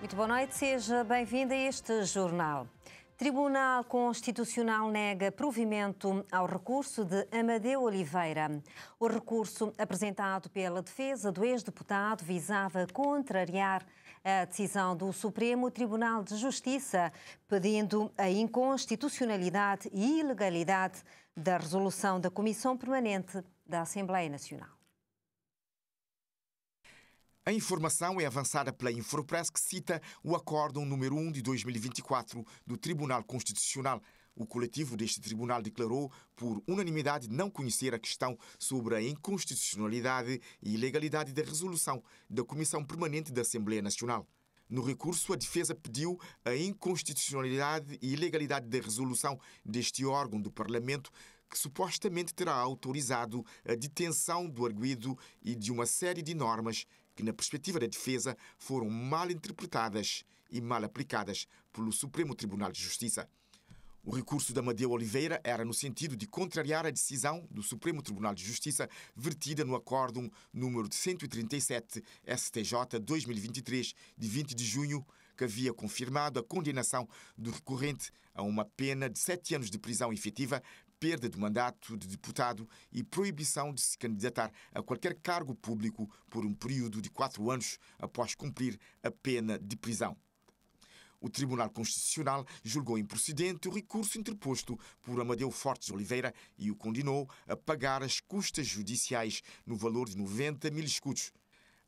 Muito boa noite, seja bem-vindo a este jornal. Tribunal Constitucional nega provimento ao recurso de Amadeu Oliveira. O recurso apresentado pela defesa do ex-deputado visava contrariar a decisão do Supremo Tribunal de Justiça, pedindo a inconstitucionalidade e ilegalidade da resolução da Comissão Permanente da Assembleia Nacional. A informação é avançada pela Infopress, que cita o Acórdão número 1 de 2024 do Tribunal Constitucional. O coletivo deste tribunal declarou, por unanimidade, não conhecer a questão sobre a inconstitucionalidade e ilegalidade da resolução da Comissão Permanente da Assembleia Nacional. No recurso, a defesa pediu a inconstitucionalidade e ilegalidade da resolução deste órgão do Parlamento, que supostamente terá autorizado a detenção do arguido e de uma série de normas que, na perspectiva da defesa, foram mal interpretadas e mal aplicadas pelo Supremo Tribunal de Justiça. O recurso da Madeu Oliveira era no sentido de contrariar a decisão do Supremo Tribunal de Justiça vertida no acórdão número 137 STJ 2023 de 20 de junho que havia confirmado a condenação do recorrente a uma pena de sete anos de prisão efetiva, perda de mandato de deputado e proibição de se candidatar a qualquer cargo público por um período de quatro anos após cumprir a pena de prisão. O Tribunal Constitucional julgou improcedente o recurso interposto por Amadeu Fortes Oliveira e o condenou a pagar as custas judiciais no valor de 90 mil escudos.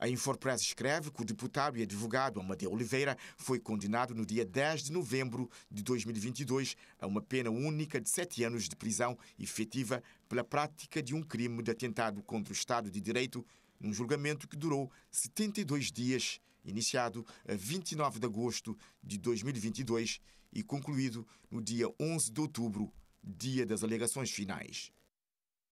A Infopress escreve que o deputado e advogado Amadeu Oliveira foi condenado no dia 10 de novembro de 2022 a uma pena única de sete anos de prisão efetiva pela prática de um crime de atentado contra o Estado de Direito num julgamento que durou 72 dias, iniciado a 29 de agosto de 2022 e concluído no dia 11 de outubro, dia das alegações finais.